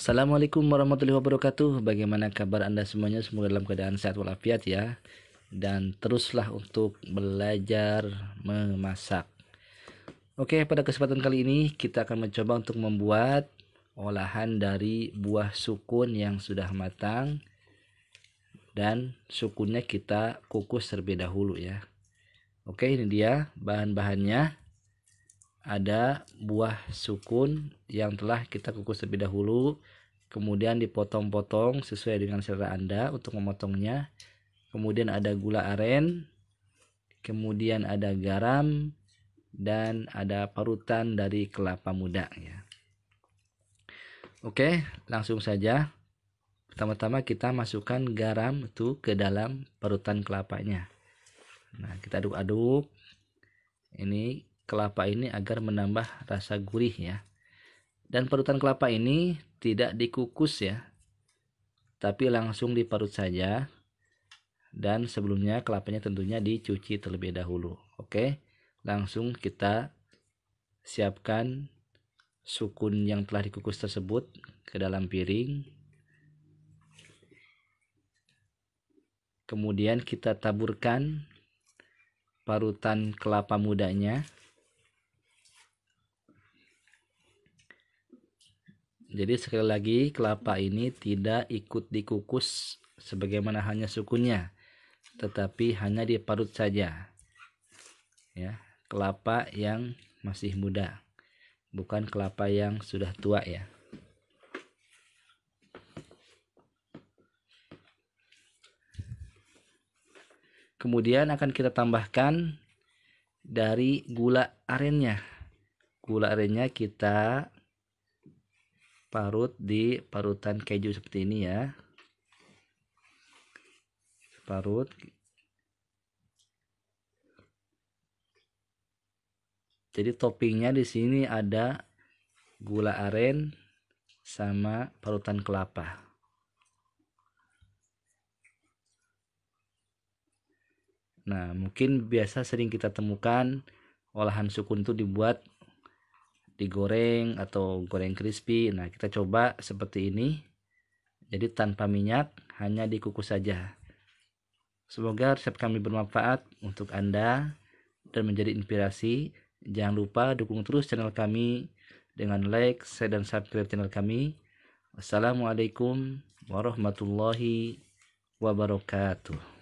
Assalamualaikum warahmatullahi wabarakatuh. Bagaimana kabar Anda semuanya? Semoga dalam keadaan sehat walafiat ya. Dan teruslah untuk belajar memasak. Oke, pada kesempatan kali ini kita akan mencoba untuk membuat olahan dari buah sukun yang sudah matang dan sukunnya kita kukus terlebih dahulu ya. Oke, ini dia bahan-bahannya ada buah sukun yang telah kita kukus terlebih dahulu kemudian dipotong-potong sesuai dengan selera Anda untuk memotongnya kemudian ada gula aren kemudian ada garam dan ada parutan dari kelapa muda ya. Oke, langsung saja. Pertama-tama kita masukkan garam itu ke dalam parutan kelapanya. Nah, kita aduk-aduk. Ini kelapa ini agar menambah rasa gurih ya. Dan parutan kelapa ini tidak dikukus ya, tapi langsung diparut saja. Dan sebelumnya kelapanya tentunya dicuci terlebih dahulu. Oke, langsung kita siapkan sukun yang telah dikukus tersebut ke dalam piring. Kemudian kita taburkan parutan kelapa mudanya Jadi sekali lagi kelapa ini tidak ikut dikukus sebagaimana hanya sukunya, tetapi hanya diparut saja. Ya, kelapa yang masih muda, bukan kelapa yang sudah tua ya. Kemudian akan kita tambahkan dari gula arennya. Gula arennya kita parut di parutan keju seperti ini ya parut jadi toppingnya di sini ada gula aren sama parutan kelapa nah mungkin biasa sering kita temukan olahan sukun itu dibuat digoreng atau goreng crispy nah kita coba seperti ini jadi tanpa minyak hanya dikukus saja semoga resep kami bermanfaat untuk anda dan menjadi inspirasi jangan lupa dukung terus channel kami dengan like, share, dan subscribe channel kami. Wassalamualaikum warahmatullahi wabarakatuh.